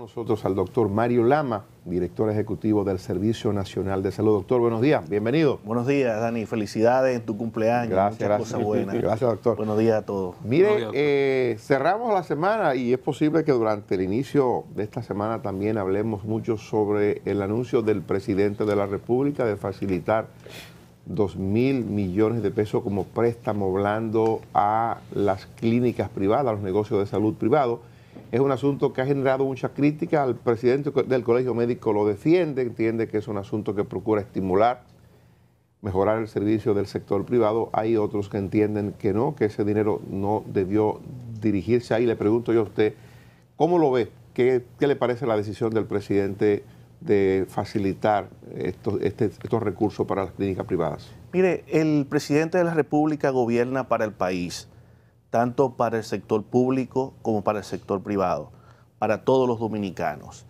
nosotros al doctor Mario Lama, director ejecutivo del Servicio Nacional de Salud. Doctor, buenos días, bienvenido. Buenos días, Dani, felicidades en tu cumpleaños. Gracias, Muchas cosas Gracias, doctor. Buenos días a todos. Mire, eh, cerramos la semana y es posible que durante el inicio de esta semana también hablemos mucho sobre el anuncio del presidente de la República de facilitar dos mil millones de pesos como préstamo blando a las clínicas privadas, a los negocios de salud privados es un asunto que ha generado mucha crítica, El presidente del Colegio Médico lo defiende, entiende que es un asunto que procura estimular, mejorar el servicio del sector privado. Hay otros que entienden que no, que ese dinero no debió dirigirse ahí. Le pregunto yo a usted, ¿cómo lo ve? ¿Qué, le parece la decisión del presidente de facilitar este, estos recursos para las clínicas privadas? Mire, el presidente de la República gobierna para el país tanto para el sector público como para el sector privado, para todos los dominicanos.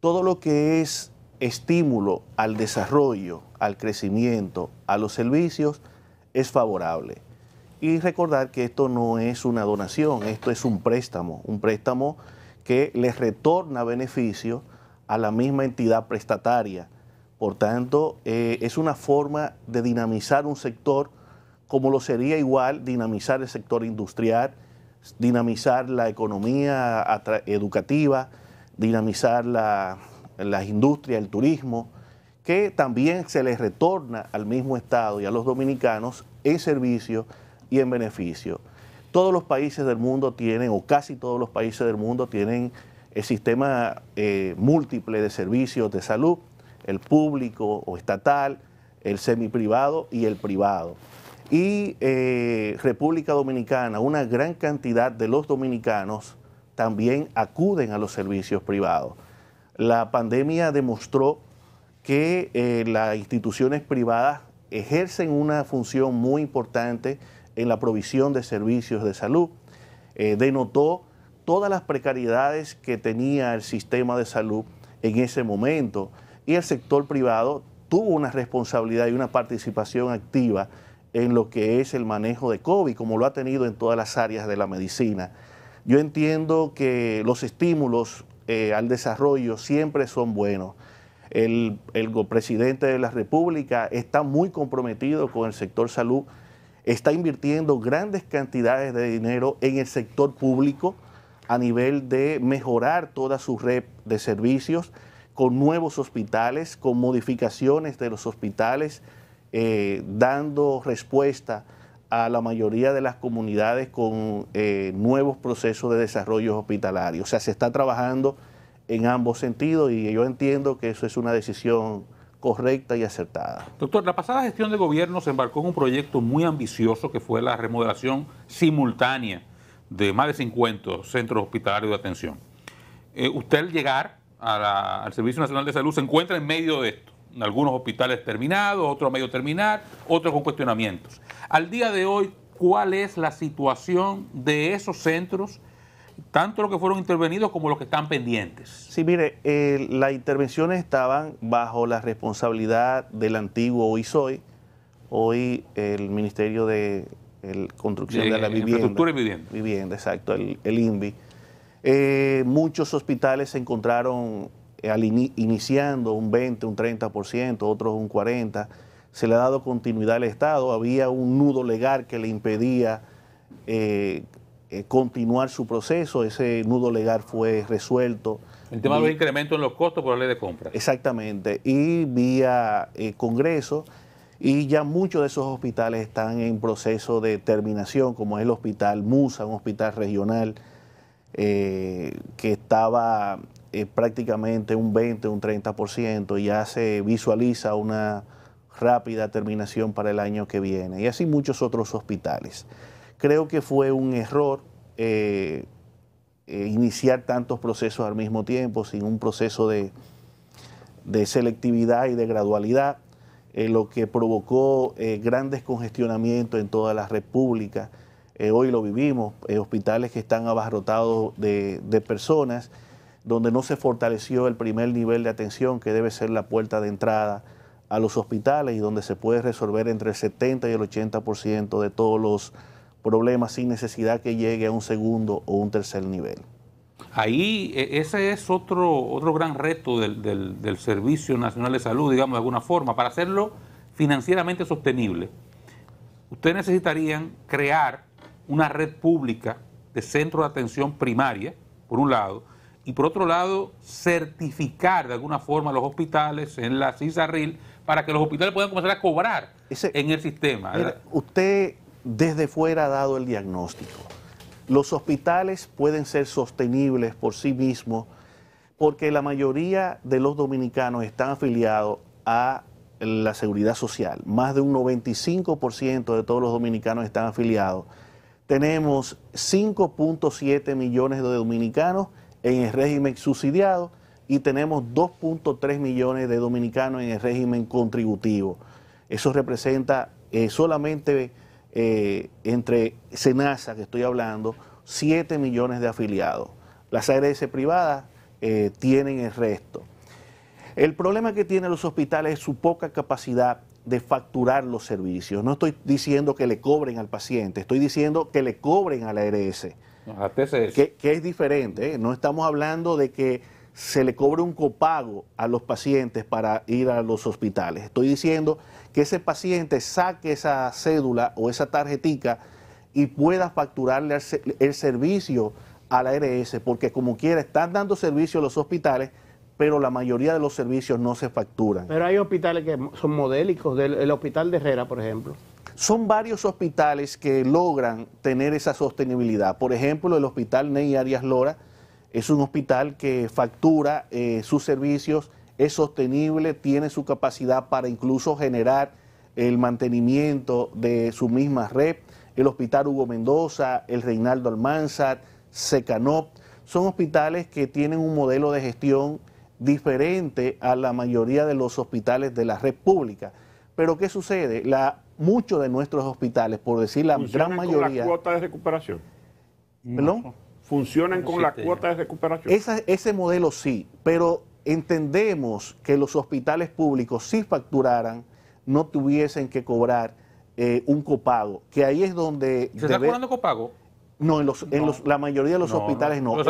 Todo lo que es estímulo al desarrollo, al crecimiento, a los servicios, es favorable. Y recordar que esto no es una donación, esto es un préstamo, un préstamo que les retorna beneficio a la misma entidad prestataria. Por tanto, eh, es una forma de dinamizar un sector como lo sería igual dinamizar el sector industrial, dinamizar la economía educativa, dinamizar la, las industrias, el turismo, que también se les retorna al mismo Estado y a los dominicanos en servicio y en beneficio. Todos los países del mundo tienen, o casi todos los países del mundo tienen el sistema eh, múltiple de servicios de salud, el público o estatal, el semiprivado y el privado. Y eh, República Dominicana, una gran cantidad de los dominicanos también acuden a los servicios privados. La pandemia demostró que eh, las instituciones privadas ejercen una función muy importante en la provisión de servicios de salud. Eh, denotó todas las precariedades que tenía el sistema de salud en ese momento y el sector privado tuvo una responsabilidad y una participación activa en lo que es el manejo de COVID, como lo ha tenido en todas las áreas de la medicina. Yo entiendo que los estímulos eh, al desarrollo siempre son buenos. El, el, presidente de la República está muy comprometido con el sector salud, está invirtiendo grandes cantidades de dinero en el sector público a nivel de mejorar toda su red de servicios con nuevos hospitales, con modificaciones de los hospitales, eh, dando respuesta a la mayoría de las comunidades con eh, nuevos procesos de desarrollo hospitalario. O sea, se está trabajando en ambos sentidos y yo entiendo que eso es una decisión correcta y acertada. Doctor, la pasada gestión de gobierno se embarcó en un proyecto muy ambicioso que fue la remodelación simultánea de más de 50 centros hospitalarios de atención. Eh, usted al llegar al Servicio Nacional de Salud se encuentra en medio de esto algunos hospitales terminados, otros medio terminar, otros con cuestionamientos. Al día de hoy, ¿cuál es la situación de esos centros? tanto los que fueron intervenidos como los que están pendientes. Sí, mire, eh, las intervenciones estaban bajo la responsabilidad del antiguo ISOI, hoy el Ministerio de Construcción de, la Vivienda. y Vivienda. Vivienda, exacto, el, el INVI. Eh, muchos hospitales se encontraron eh, iniciando un 20, un 30%, otros un 40%. Se le ha dado continuidad al Estado. Había un nudo legal que le impedía eh, eh, continuar su proceso. Ese nudo legal fue resuelto. El tema de incremento en los costos por la ley de compra. Exactamente. Y vía Congreso. Y ya muchos de esos hospitales están en proceso de terminación, como es el Hospital Musa, un hospital regional que estaba prácticamente un 20, un 30% y ya se visualiza una rápida terminación para el año que viene y así muchos otros hospitales. Creo que fue un error eh, eh, iniciar tantos procesos al mismo tiempo sin un proceso de, selectividad y de gradualidad, eh, lo que provocó grandes congestionamientos en toda las repúblicas. hoy lo vivimos, hospitales que están abarrotados de personas donde no se fortaleció el primer nivel de atención que debe ser la puerta de entrada a los hospitales y donde se puede resolver entre el 70 y el 80% de todos los problemas sin necesidad que llegue a un segundo o un tercer nivel. Ahí e, ese es otro, otro gran reto del, del Servicio Nacional de Salud, digamos de alguna forma, para hacerlo financieramente sostenible. Ustedes necesitarían crear una red pública de centro de atención primaria, por un lado, y por otro lado certificar de alguna forma los hospitales en la CISARIL para que los hospitales puedan comenzar a cobrar en el sistema. usted desde fuera ha dado el diagnóstico. Los hospitales pueden ser sostenibles por sí mismos porque la mayoría de los dominicanos están afiliados a la seguridad social. Más de un 95% de todos los dominicanos están afiliados. Tenemos 5.7 millones de dominicanos en el régimen subsidiado y tenemos 2.3 millones de dominicanos en el régimen contributivo. Eso representa eh, solamente eh, entre Senasa, que estoy hablando, 7 millones de afiliados. Las ARS privadas eh, tienen el resto. El problema que tienen los hospitales es su poca capacidad de facturar los servicios. No estoy diciendo que le cobren al paciente, estoy diciendo que le cobren a la ARS que, es diferente. ¿eh? No estamos hablando de que se le cobre un copago a los pacientes para ir a los hospitales. Estoy diciendo que ese paciente saque esa cédula o esa tarjetica y pueda facturarle el servicio a la ARS, porque como quiera están dando servicio a los hospitales, pero la mayoría de los servicios no se facturan. Pero hay hospitales que son modélicos, el hospital de Herrera, por ejemplo son varios hospitales que logran tener esa sostenibilidad. Por ejemplo, el Hospital Ney Arias Lora es un hospital que factura eh, sus servicios, es sostenible, tiene su capacidad para incluso generar el mantenimiento de su misma red. El Hospital Hugo Mendoza, el Reinaldo Almanzar, Secanop, son hospitales que tienen un modelo de gestión diferente a la mayoría de los hospitales de la red pública. Pero ¿qué sucede? La muchos de nuestros hospitales, por decir la gran mayoría. Con la cuota de recuperación? ¿Perdón? ¿Funcionan con la cuota de recuperación? ese modelo sí, pero entendemos que los hospitales públicos, si facturaran, no tuviesen que cobrar eh, un copago, que ahí es donde... ¿Se está cobrando copago? No, en, los, en los, la mayoría de los hospitales no.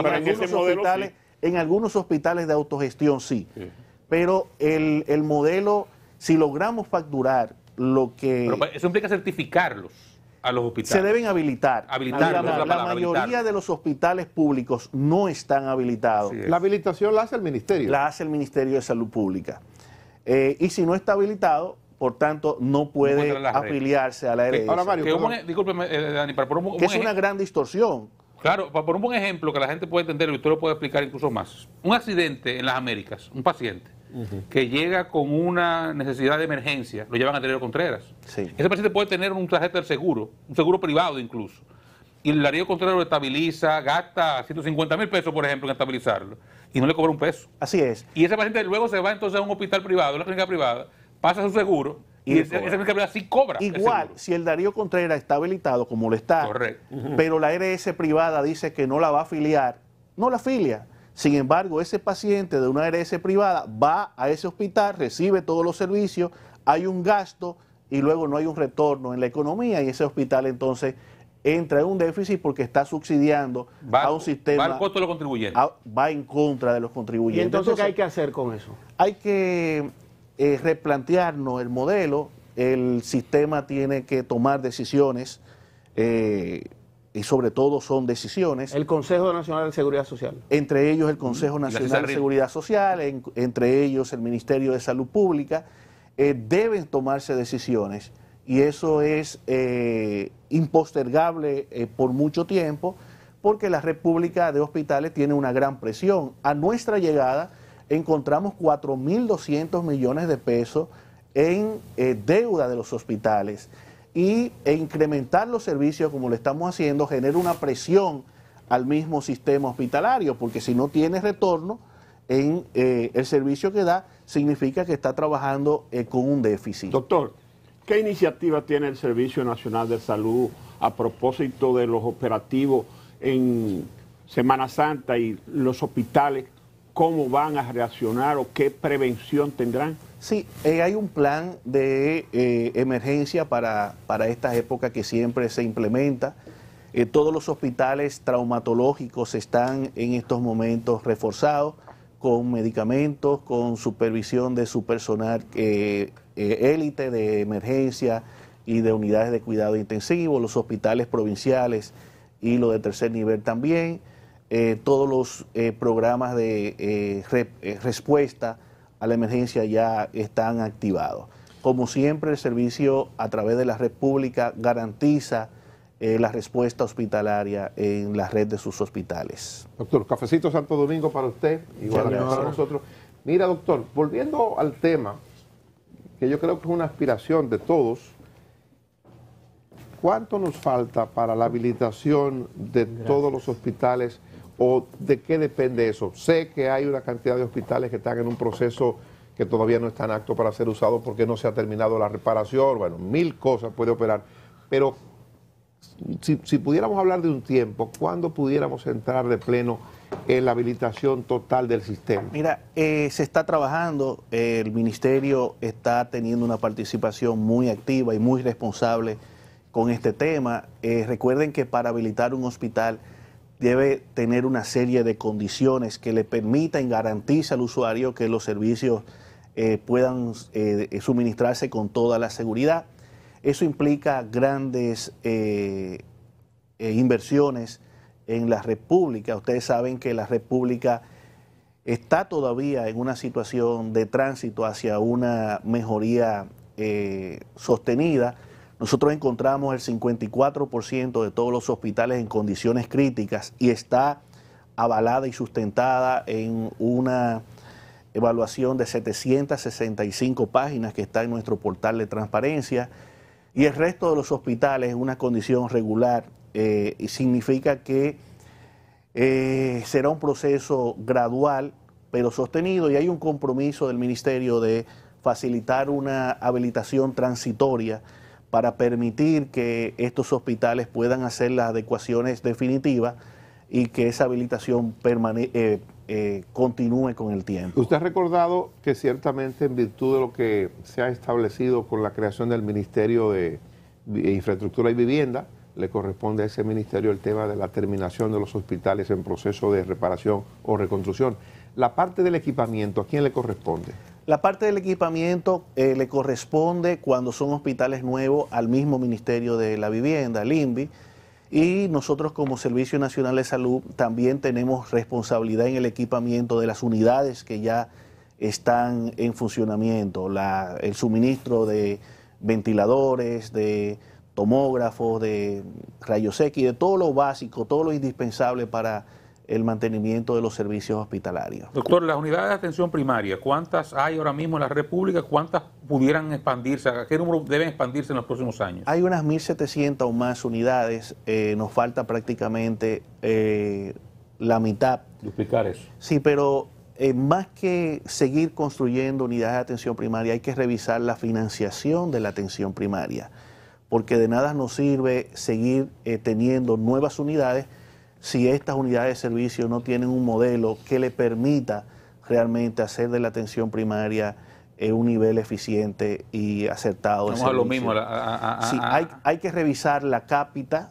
En algunos hospitales, de autogestión sí. Pero el, el modelo, si logramos facturar lo que... Pues, eso implica certificarlos a los hospitales. Se deben habilitar. habilitar la, mayoría de los hospitales públicos no están habilitados. La habilitación la hace el Ministerio. La hace el Ministerio de Salud Pública. Eh, y si no está habilitado, por tanto, no puede afiliarse a la red e-, eh, que es una gran distorsión. Claro, para poner un buen ejemplo que la gente puede entender y usted lo puede explicar incluso más. Un accidente en las Américas, un paciente que llega con una necesidad de emergencia, lo llevan a Darío Contreras. Ese paciente puede tener un tarjeta del seguro, un seguro privado incluso. Y el Darío Contreras lo estabiliza, gasta 150 mil pesos, por ejemplo, en estabilizarlo. Y no le cobra un peso. Así es. Y ese paciente luego se va entonces a un hospital privado, a una clínica privada, pasa su seguro y, esa clínica sí cobra. Igual, si el Darío Contreras está habilitado, como lo está, Correcto. pero la RS privada dice que no la va a afiliar, no la afilia. Sin embargo, ese paciente de una ARS privada va a ese hospital, recibe todos los servicios, hay un gasto y luego no hay un retorno en la economía y ese hospital entonces entra en un déficit porque está subsidiando a un sistema. Va al costo de los contribuyentes. va en contra de los contribuyentes. ¿Y entonces, qué hay que hacer con eso? Hay que eh, replantearnos el modelo. El sistema tiene que tomar decisiones. Eh, y sobre todo son decisiones. El Consejo Nacional de Seguridad Social. Entre ellos el Consejo Nacional de Seguridad Social, entre ellos el Ministerio de Salud Pública, eh, deben tomarse decisiones y eso es eh, impostergable eh, por mucho tiempo porque la República de Hospitales tiene una gran presión. A nuestra llegada encontramos 4.200 millones de pesos en deuda de los hospitales y, e incrementar los servicios como lo estamos haciendo genera una presión al mismo sistema hospitalario, porque si no tiene retorno en eh, el servicio que da, significa que está trabajando eh, con un déficit. Doctor, ¿qué iniciativa tiene el Servicio Nacional de Salud a propósito de los operativos en Semana Santa y los hospitales cómo van a reaccionar o qué prevención tendrán? Sí, eh, hay un plan de eh, emergencia para, para estas épocas que siempre se implementa. Eh, todos los hospitales traumatológicos están en estos momentos reforzados con medicamentos, con supervisión de su personal élite de emergencia y de unidades de cuidado intensivo, los hospitales provinciales y los de tercer nivel también. Eh, todos los eh, programas de eh, respuesta a la emergencia ya están activados. Como siempre, el servicio a través de la red pública garantiza la respuesta hospitalaria en la red de sus hospitales. Doctor, cafecito Santo Domingo para usted, igual para nosotros. Mira, doctor, volviendo al tema, que yo creo que es una aspiración de todos, ¿cuánto nos falta para la habilitación de todos los hospitales o de qué depende eso? Sé que hay una cantidad de hospitales que están en un proceso que todavía no están acto para ser usados porque no se ha terminado la reparación, bueno, mil cosas puede operar, pero si, pudiéramos hablar de un tiempo, ¿cuándo pudiéramos entrar de pleno en la habilitación total del sistema? Mira, eh, se está trabajando, el ministerio está teniendo una participación muy activa y muy responsable con este tema. Eh, recuerden que para habilitar un hospital debe tener una serie de condiciones que le permitan y al usuario que los servicios eh, puedan eh, suministrarse con toda la seguridad. Eso implica grandes eh, inversiones en la República. Ustedes saben que la República está todavía en una situación de tránsito hacia una mejoría sostenida nosotros encontramos el 54% de todos los hospitales en condiciones críticas y está avalada y sustentada en una evaluación de 765 páginas que está en nuestro portal de transparencia y el resto de los hospitales en una condición regular eh, y significa que eh, será un proceso gradual pero sostenido y hay un compromiso del Ministerio de facilitar una habilitación transitoria para permitir que estos hospitales puedan hacer las adecuaciones definitivas y que esa habilitación eh, eh, continúe con el tiempo. Usted ha recordado que ciertamente en virtud de lo que se ha establecido con la creación del Ministerio de eh, Infraestructura y Vivienda, le corresponde a ese ministerio el tema de la terminación de los hospitales en proceso de reparación o reconstrucción. La parte del equipamiento, ¿a quién le corresponde? La parte del equipamiento eh, le corresponde cuando son hospitales nuevos al mismo Ministerio de la Vivienda, el INVI, y nosotros como Servicio Nacional de Salud también tenemos responsabilidad en el equipamiento de las unidades que ya están en funcionamiento, el suministro de ventiladores, de tomógrafos, de rayos X, de todo lo básico, todo lo indispensable para el mantenimiento de los servicios hospitalarios. Doctor, las unidades de atención primaria, ¿cuántas hay ahora mismo en la República? ¿Cuántas pudieran expandirse? ¿A qué número deben expandirse en los próximos años? Hay unas 1.700 o más unidades. Eh, nos falta prácticamente eh, la mitad. Duplicar eso. Sí, pero eh, más que seguir construyendo unidades de atención primaria, hay que revisar la financiación de la atención primaria, porque de nada nos sirve seguir teniendo nuevas unidades si estas unidades de servicio no tienen un modelo que le permita realmente hacer de la atención primaria eh, un nivel eficiente y acertado. Vamos lo mismo. sí, hay, que revisar la cápita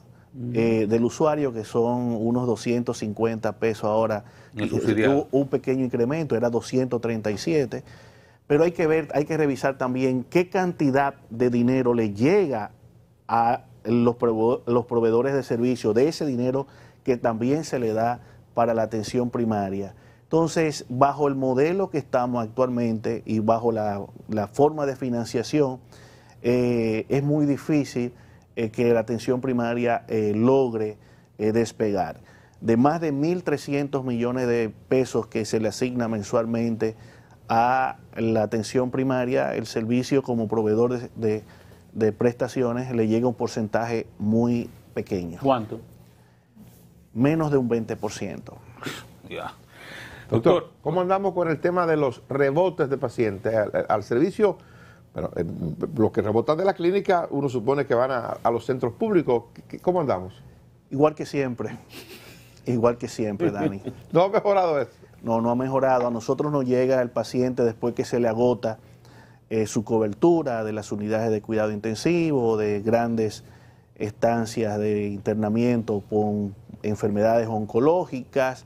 eh, del usuario, que son unos 250 pesos ahora. Hubo un pequeño incremento, era 237. Pero hay que ver, hay que revisar también qué cantidad de dinero le llega a los proveedores de servicio de ese dinero que también se le da para la atención primaria. Entonces, bajo el modelo que estamos actualmente y bajo la, forma de financiación, eh, es muy difícil eh, que la atención primaria eh, logre despegar. De más de 1.300 millones de pesos que se le asigna mensualmente a la atención primaria, el servicio como proveedor de, de prestaciones le llega un porcentaje muy pequeño. ¿Cuánto? menos de un 20%. Doctor, ¿cómo andamos con el tema de los rebotes de pacientes al, servicio? Bueno, eh, los que rebotan de la clínica, uno supone que van a, los centros públicos. ¿Cómo andamos? Igual que siempre. Igual que siempre, Dani. ¿No ha mejorado eso? No, no ha mejorado. A nosotros nos llega el paciente después que se le agota eh, su cobertura de las unidades de cuidado intensivo, de grandes estancias de internamiento con enfermedades oncológicas,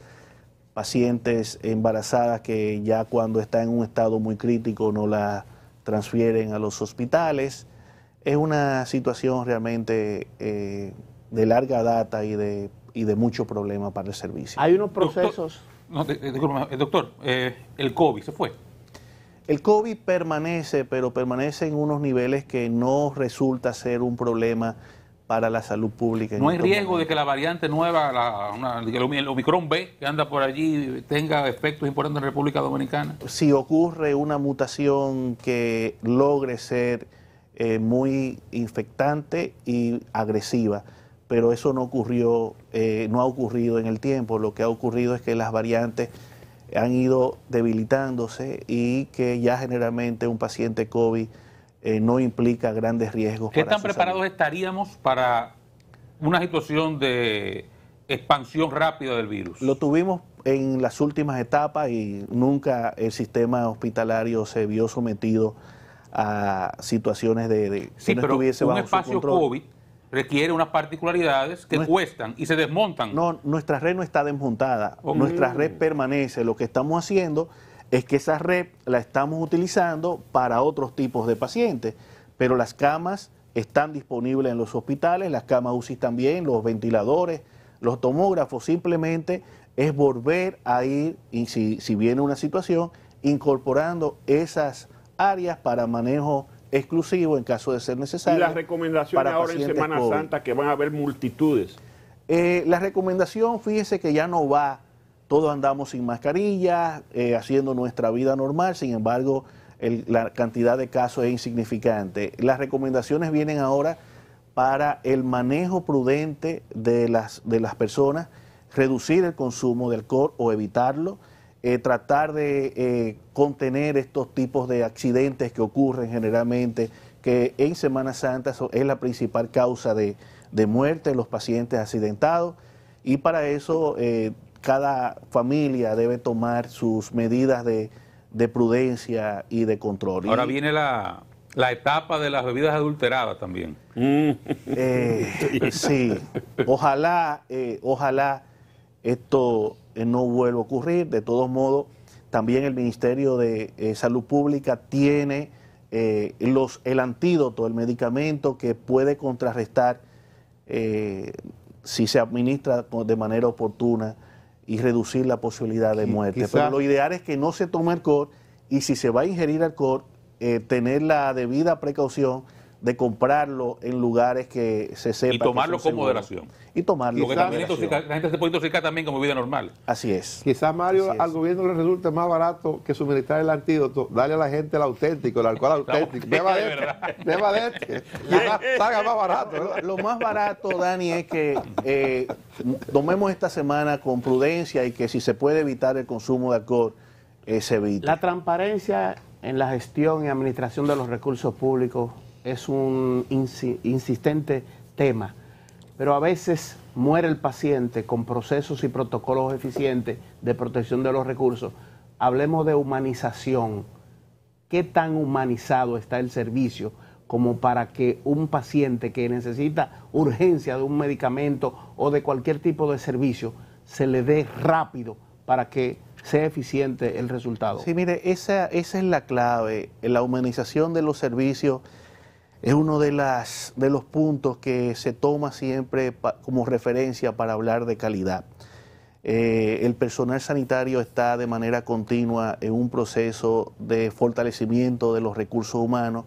pacientes embarazadas que ya cuando están en un estado muy crítico no la transfieren a los hospitales. Es una situación realmente eh, de larga data y de, y de mucho problema para el servicio. Hay unos procesos... Eh, doctor, doctor eh, el COVID se fue. El COVID permanece, pero permanece en unos niveles que no resulta ser un problema para la salud pública. No hay riesgo de que la variante nueva, el Omicron B, que anda por allí, tenga efectos importantes en la República Dominicana. Si ocurre una mutación que logre ser eh, muy infectante y agresiva, pero eso no ocurrió, eh, no ha ocurrido en el tiempo. Lo que ha ocurrido es que las variantes han ido debilitándose y que ya generalmente un paciente COVID eh, no implica grandes riesgos. ¿Qué tan preparados estaríamos para una situación de expansión rápida del virus? Lo tuvimos en las últimas etapas y nunca el sistema hospitalario se vio sometido a situaciones de, sí, pero un espacio COVID requiere unas particularidades que cuestan y se desmontan. No, nuestra red no está desmontada, nuestra red permanece. Lo que estamos haciendo es que esa red la estamos utilizando para otros tipos de pacientes, pero las camas están disponibles en los hospitales, las camas UCI también, los ventiladores, los tomógrafos, simplemente es volver a ir, y si, viene una situación, incorporando esas áreas para manejo exclusivo en caso de ser necesario. ¿Y las recomendaciones ahora en Semana Santa que van a haber multitudes? Eh, la recomendación, fíjese que ya no va todos andamos sin mascarilla, eh, haciendo nuestra vida normal, sin embargo, la cantidad de casos es insignificante. Las recomendaciones vienen ahora para el manejo prudente de las, de las personas, reducir el consumo de alcohol o evitarlo, eh, tratar de eh, contener estos tipos de accidentes que ocurren generalmente, que en Semana Santa es la principal causa de, muerte en los pacientes accidentados. Y para eso cada familia debe tomar sus medidas de, prudencia y de control. Ahora viene la, etapa de las bebidas adulteradas también. Eh, sí, ojalá, eh, ojalá esto eh, no vuelva a ocurrir. De todos modos, también el Ministerio de Salud Pública tiene los, el antídoto, el medicamento que puede contrarrestar si se administra de manera oportuna y reducir la posibilidad de muerte. Pero lo ideal es que no se tome alcohol y si se va a ingerir alcohol, eh, tener la debida precaución de comprarlo en lugares que se sepa. Y tomarlo con moderación. Y tomarlo con también la gente se puede intoxicar también como vida normal. Así es. Quizás, Mario, al gobierno le resulte más barato que suministrar el antídoto, darle a la gente el auténtico, el alcohol auténtico. Beba de, beba de más barato. Lo, más barato, Dani, es que eh, tomemos esta semana con prudencia y que si se puede evitar el consumo de alcohol, eh, se evite. La transparencia en la gestión y administración de los recursos públicos es un insistente tema, pero a veces muere el paciente con procesos y protocolos eficientes de protección de los recursos. Hablemos de humanización. ¿Qué tan humanizado está el servicio como para que un paciente que necesita urgencia de un medicamento o de cualquier tipo de servicio se le dé rápido para que sea eficiente el resultado. Sí, mire, esa, esa es la clave, la humanización de los servicios es uno de, las, de los puntos que se toma siempre como referencia para hablar de calidad. Eh, el personal sanitario está de manera continua en un proceso de fortalecimiento de los recursos humanos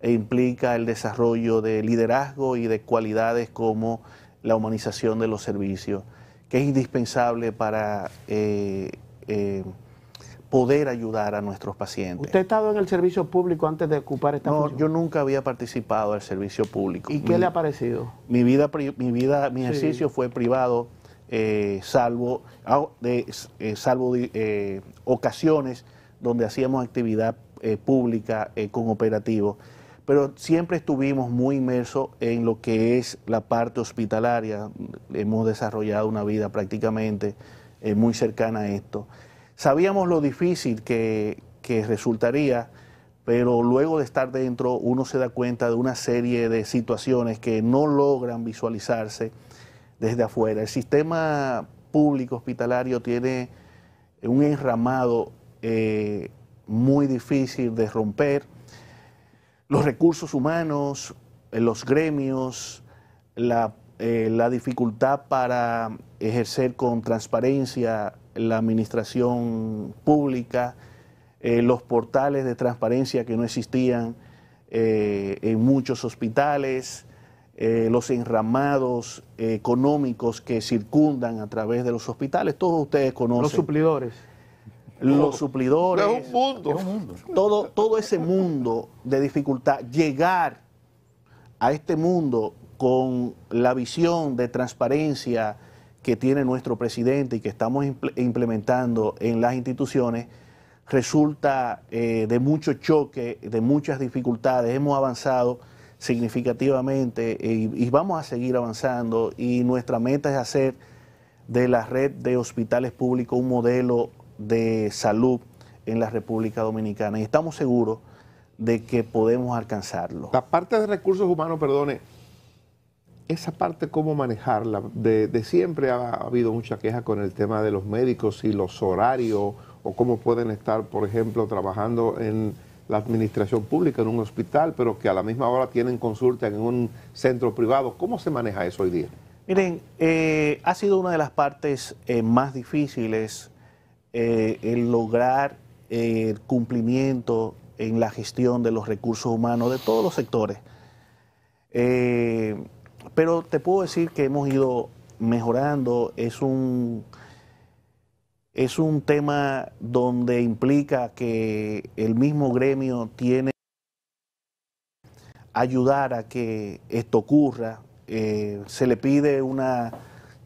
e implica el desarrollo de liderazgo y de cualidades como la humanización de los servicios, que es indispensable para eh, eh, poder ayudar a nuestros pacientes. ¿Usted ha estado en el servicio público antes de ocupar esta función? No, yo nunca había participado del servicio público. ¿Y qué le ha parecido? Mi vida, mi, vida, mi ejercicio fue privado, eh, salvo, ah, de, eh, salvo eh, ocasiones donde hacíamos actividad pública con operativo, Pero siempre estuvimos muy inmersos en lo que es la parte hospitalaria. Hemos desarrollado una vida prácticamente muy cercana a esto. Sabíamos lo difícil que, resultaría, pero luego de estar dentro uno se da cuenta de una serie de situaciones que no logran visualizarse desde afuera. El sistema público hospitalario tiene un enramado eh, muy difícil de romper. Los recursos humanos, eh, los gremios, eh, la dificultad para ejercer con transparencia la administración pública, eh, los portales de transparencia que no existían eh, en muchos hospitales, eh, los enramados económicos que circundan a través de los hospitales, todos ustedes conocen. Los suplidores. Los suplidores. Todo, todo ese mundo de dificultad, llegar a este mundo con la visión de transparencia, que tiene nuestro presidente y que estamos implementando en las instituciones resulta eh, de mucho choque, de muchas dificultades. Hemos avanzado significativamente eh, y, y vamos a seguir avanzando y nuestra meta es hacer de la red de hospitales públicos un modelo de salud en la República Dominicana y estamos seguros de que podemos alcanzarlo. La parte de recursos humanos, perdone, esa parte, cómo manejarla. De, siempre ha, habido mucha queja con el tema de los médicos y los horarios o cómo pueden estar, por ejemplo, trabajando en la administración pública en un hospital, pero que a la misma hora tienen consulta en un centro privado. ¿Cómo se maneja eso hoy día? Miren, eh, ha sido una de las partes eh, más difíciles eh, el lograr el cumplimiento en la gestión de los recursos humanos de todos los sectores. Eh, pero te puedo decir que hemos ido mejorando. Es un, es un tema donde implica que el mismo gremio tiene ayudar a que esto ocurra. Eh, se le pide una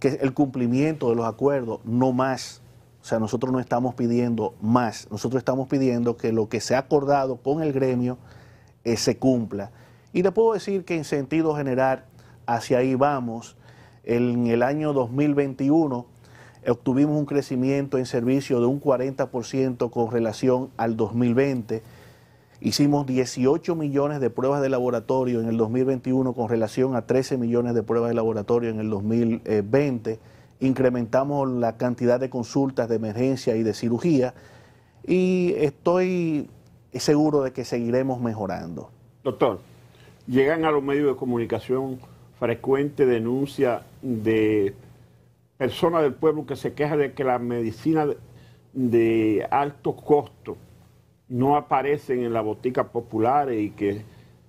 que el cumplimiento de los acuerdos, no más. O sea, nosotros no estamos pidiendo más, nosotros estamos pidiendo que lo que se ha acordado con el gremio eh, se cumpla. Y te puedo decir que en sentido general hacia ahí vamos. En el año 2021 obtuvimos un crecimiento en servicio de un 40% con relación al 2020. Hicimos 18 millones de pruebas de laboratorio en el 2021 con relación a 13 millones de pruebas de laboratorio en el 2020. Incrementamos la cantidad de consultas de emergencia y de cirugía y estoy seguro de que seguiremos mejorando. Doctor, llegan a los medios de comunicación frecuente denuncia de personas del pueblo que se quejan de que las medicinas de, alto costo no aparecen en las boticas populares y que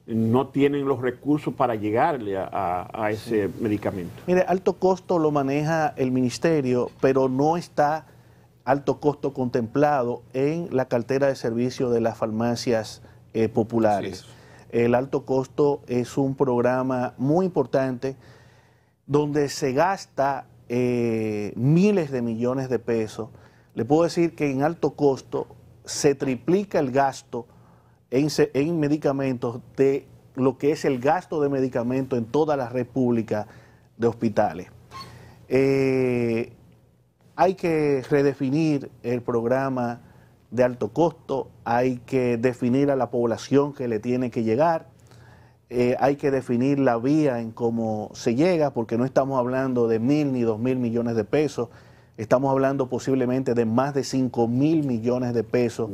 no tienen los recursos para llegarle a, ese medicamento. Mire, alto costo lo maneja el ministerio, pero no está alto costo contemplado en la cartera de servicio de las farmacias eh, populares. El alto costo es un programa muy importante donde se gasta eh, miles de millones de pesos. Le puedo decir que en alto costo se triplica el gasto en, medicamentos de lo que es el gasto de medicamentos en toda la república de hospitales. Eh, hay que redefinir el programa de alto costo, hay que definir a la población que le tiene que llegar, eh, hay que definir la vía en cómo se llega, porque no estamos hablando de mil ni dos mil millones de pesos, estamos hablando posiblemente de más de cinco mil millones de pesos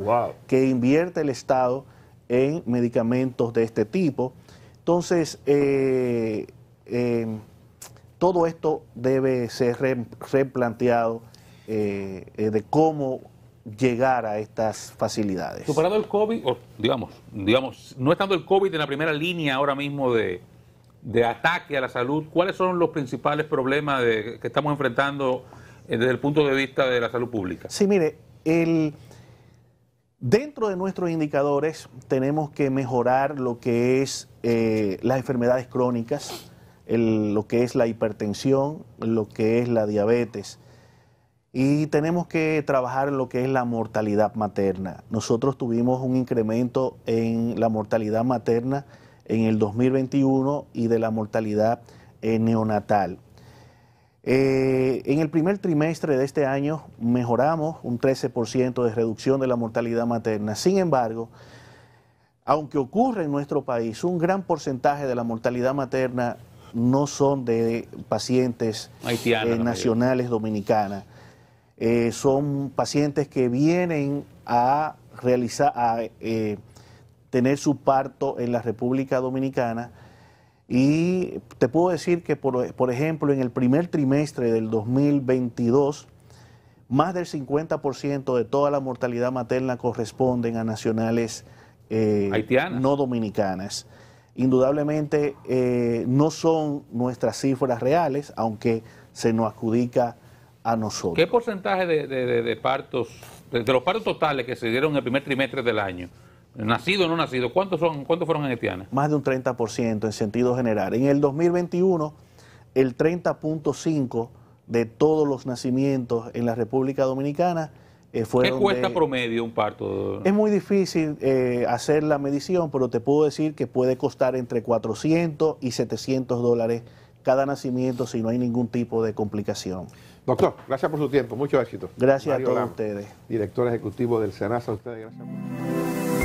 que invierte el Estado en medicamentos de este tipo. Entonces, eh, eh, todo esto debe ser replanteado de cómo llegar a estas facilidades. Superado el COVID, o digamos, digamos, no estando el COVID en la primera línea ahora mismo de, ataque a la salud, ¿cuáles son los principales problemas que estamos enfrentando eh, desde el punto de vista de la salud pública? Sí, mire, el, dentro de nuestros indicadores tenemos que mejorar lo que es eh, las enfermedades crónicas, lo que es la hipertensión, lo que es la diabetes. Y tenemos que trabajar lo que es la mortalidad materna. Nosotros tuvimos un incremento en la mortalidad materna en el 2021 y de la mortalidad eh, neonatal. Eh, en el primer trimestre de este año mejoramos un 13% de reducción de la mortalidad materna. Sin embargo, aunque ocurre en nuestro país, un gran porcentaje de la mortalidad materna no son de pacientes eh, nacionales dominicanas. Eh, son pacientes que vienen a realizar, a eh, tener su parto en la República Dominicana. Y te puedo decir que, por, ejemplo, en el primer trimestre del 2022, más del 50% de toda la mortalidad materna corresponden a nacionales eh, no dominicanas. Indudablemente no son nuestras cifras reales, aunque se nos adjudica nosotros. ¿Qué porcentaje de, partos, de, los partos totales que se dieron en el primer trimestre del año, nacido o no nacido, ¿cuántos, son, cuántos fueron en año? Más de un 30% en sentido general. En el 2021, el 30.5% de todos los nacimientos en la República Dominicana eh, fueron... ¿Qué cuesta promedio un parto? Es muy difícil eh, hacer la medición, pero te puedo decir que puede costar entre 400 y 700 dólares cada nacimiento si no hay ningún tipo de complicación. Doctor, gracias por su tiempo, mucho éxito. Gracias a todos ustedes. Director ejecutivo del SENASA, a ustedes gracias.